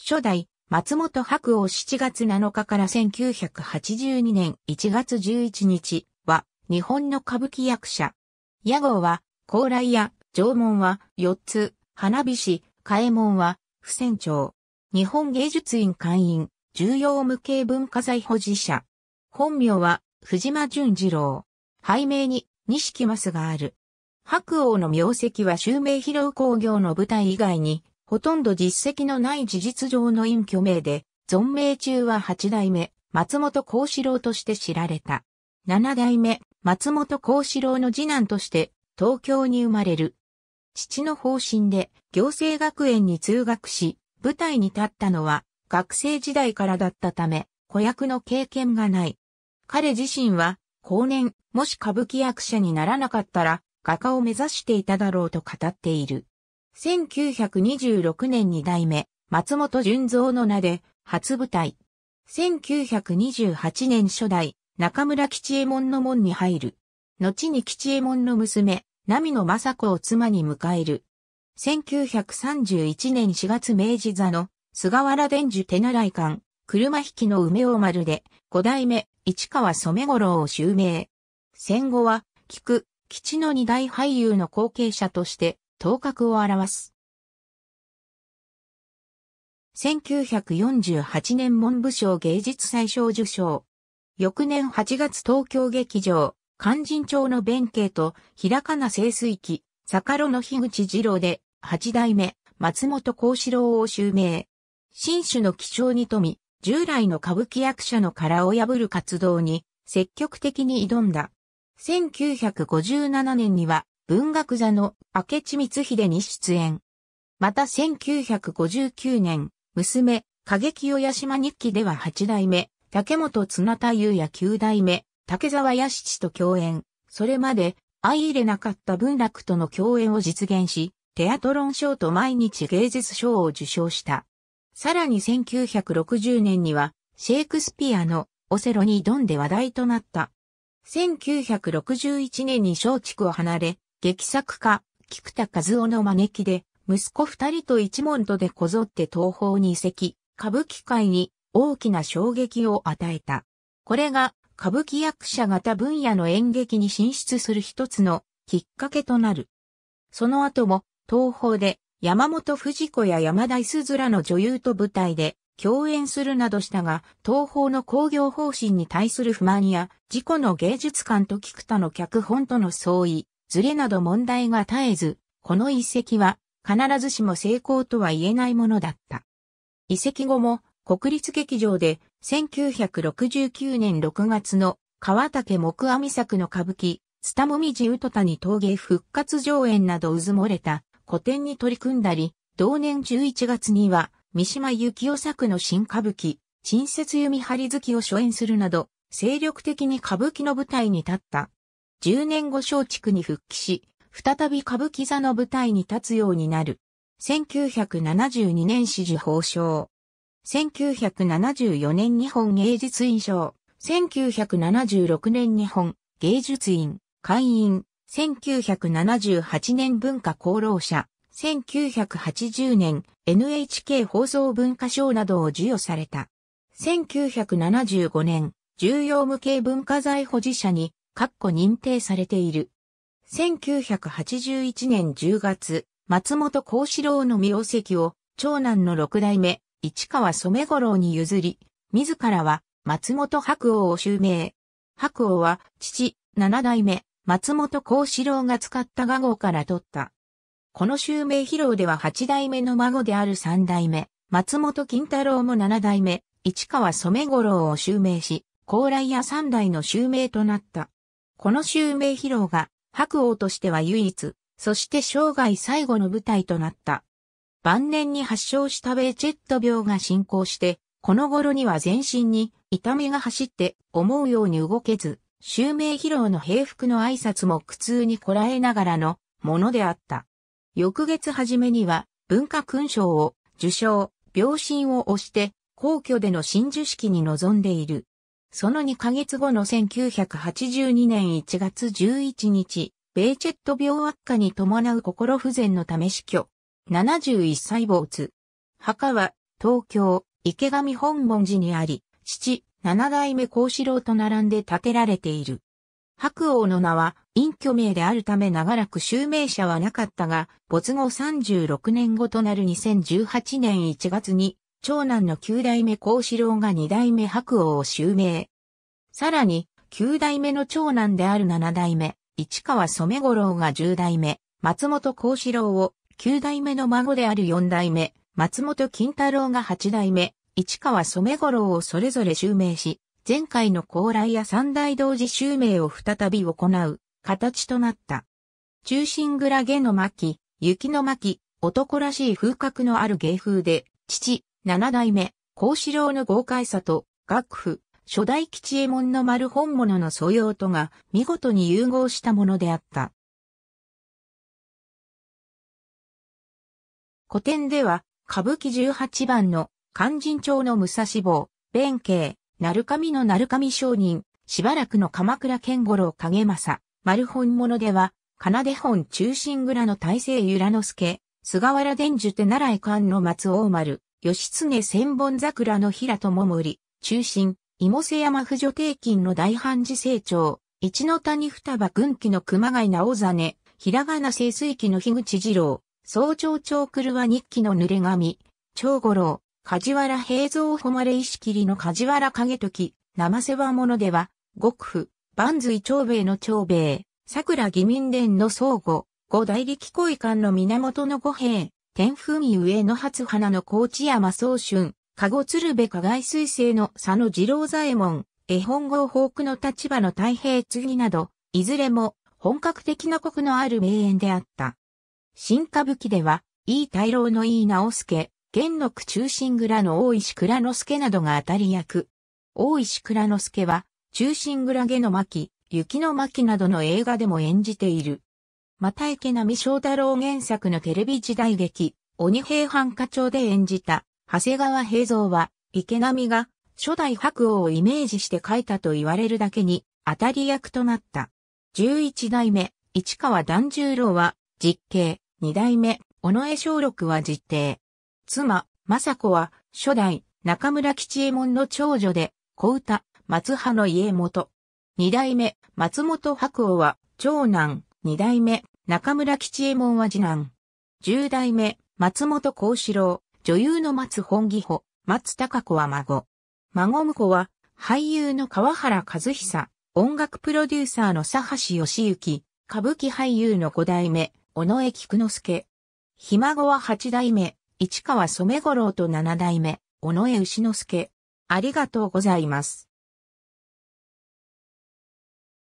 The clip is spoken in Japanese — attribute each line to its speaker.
Speaker 1: 初代、松本白鸚7月7日から1982年1月11日は、日本の歌舞伎役者。屋号は、高麗屋、縄文は、四つ、花火師、開門は、不戦長。日本芸術院会員、重要無形文化財保持者。本名は、藤間淳二郎。背名に、錦マスがある。白王の名跡は襲名披露工業の舞台以外に、ほとんど実績のない事実上の隠居名で、存命中は八代目、松本幸四郎として知られた。七代目、松本幸四郎の次男として、東京に生まれる。父の方針で、行政学園に通学し、舞台に立ったのは、学生時代からだったため、子役の経験がない。彼自身は、後年、もし歌舞伎役者にならなかったら、画家を目指していただろうと語っている。1926年2代目、松本純三の名で、初舞台。1928年初代、中村吉右衛門の門に入る。後に吉右衛門の娘、波野正子を妻に迎える。1931年4月明治座の菅原伝授手習い館、車引きの梅を丸で、五代目、市川染五郎を襲名。戦後は、菊、吉の二大俳優の後継者として、頭角を表す。1948年文部省芸術最小受賞。翌年8月東京劇場、肝心町の弁慶と、平仮かな清水記、坂路の樋口二郎で、八代目、松本幸四郎を襲名。新種の貴重に富み、従来の歌舞伎役者の殻を破る活動に、積極的に挑んだ。1957年には、文学座の明智光秀に出演。また1959年、娘、過激与島日記では八代目、竹本綱太夫や九代目、竹沢屋七と共演。それまで、相入れなかった文楽との共演を実現し、テアトロン賞と毎日芸術賞を受賞した。さらに1960年には、シェイクスピアのオセロに挑んで話題となった。1961年に松竹を離れ、劇作家、菊田和夫の招きで、息子二人と一門とでこぞって東方に移籍、歌舞伎界に大きな衝撃を与えた。これが歌舞伎役者型分野の演劇に進出する一つのきっかけとなる。その後も東方で山本藤子や山田すずらの女優と舞台で共演するなどしたが、東方の工業方針に対する不満や、自己の芸術観と菊田の脚本との相違、ズレなど問題が絶えず、この遺跡は必ずしも成功とは言えないものだった。遺跡後も国立劇場で1969年6月の川竹木阿弥作の歌舞伎、スタモミジウトタに陶芸復活上演などうずもれた古典に取り組んだり、同年11月には三島幸紀夫作の新歌舞伎、陳説弓張月を初演するなど、精力的に歌舞伎の舞台に立った。10年後松竹に復帰し、再び歌舞伎座の舞台に立つようになる。1972年紫綬褒章。1974年日本芸術院賞。1976年日本芸術院会員。1978年文化功労者。1980年 NHK 放送文化賞などを授与された。1975年重要無形文化財保持者に括弧認定されている。1981年10月、松本幸四郎の名跡を、長男の六代目、市川染五郎に譲り、自らは松本白鸚を襲名。白鸚は父、七代目、松本幸四郎が使った画号から取った。この襲名披露では八代目の孫である三代目、松本金太郎も七代目、市川染五郎を襲名し、高麗屋三代の襲名となった。この襲名披露が白王としては唯一、そして生涯最後の舞台となった。晩年に発症したベーチェット病が進行して、この頃には全身に痛みが走って思うように動けず、襲名披露の平服の挨拶も苦痛にこらえながらのものであった。翌月初めには文化勲章を受章、病身を押して皇居での真授式に臨んでいる。その2ヶ月後の1982年1月11日、ベーチェット病悪化に伴う心不全のため死去。71歳没。墓は、東京、池上本門寺にあり、父、七代目幸四郎と並んで建てられている。白王の名は、隠居名であるため長らく襲名者はなかったが、没後36年後となる2018年1月に、長男の九代目孔四郎が二代目白王を襲名。さらに、九代目の長男である七代目、市川染五郎が十代目、松本孔四郎を、九代目の孫である四代目、松本金太郎が八代目、市川染五郎をそれぞれ襲名し、前回の高来や三代同時襲名を再び行う形となった。中心蔵下の巻、雪の巻、男らしい風格のある芸風で、父、七代目、孔四郎の豪快さと、楽府、初代吉右衛門の丸本物の素養とが見事に融合したものであった。古典では、歌舞伎18番の勧進帳の武蔵坊、弁慶、鳴神の鳴神商人、しばらくの鎌倉健五郎影正、丸本物では、奏出本中心蔵の大勢由良之助、菅原伝授手習い館の松大丸、義経千本桜の平友森、中心、芋瀬山扶助定金の大半寺成長、一の谷双葉軍旗の熊谷直真、ひらがな清水記の樋口二郎、総長長狂は日記の濡れ髪、長五郎、梶原平蔵誉れ石切りの梶原景時、生世話者では、極府、万髄長兵衛の長兵衛、桜義民伝の相互、五大力恋館の源の五兵天風味上野初花の高知山総春、加護鶴瓶加害水星の佐野次郎左衛門、絵本号宝区の立場の太平次など、いずれも本格的な国のある名演であった。新歌舞伎では、いい大郎のいい直助、元区中心蔵の大石倉之助などが当たり役。大石倉之助は、中心蔵下の巻、雪の巻などの映画でも演じている。また池波正太郎原作のテレビ時代劇、鬼平犯課長で演じた、長谷川平蔵は、池波が初代白王をイメージして書いたと言われるだけに、当たり役となった。十一代目、市川團十郎は、実刑、二代目、尾上小六は実定。妻、雅子は、初代、中村吉右衛門の長女で、小歌、松葉の家元。二代目、松本白王は、長男、二代目、中村吉右衛門は次男。十代目、松本幸四郎、女優の松本義穂、松高子は孫。孫婿は、俳優の川原和久、音楽プロデューサーの佐橋義行、歌舞伎俳優の五代目、尾上菊之助。ひ孫は八代目、市川染五郎と七代目、尾上牛之助。ありがとうございます。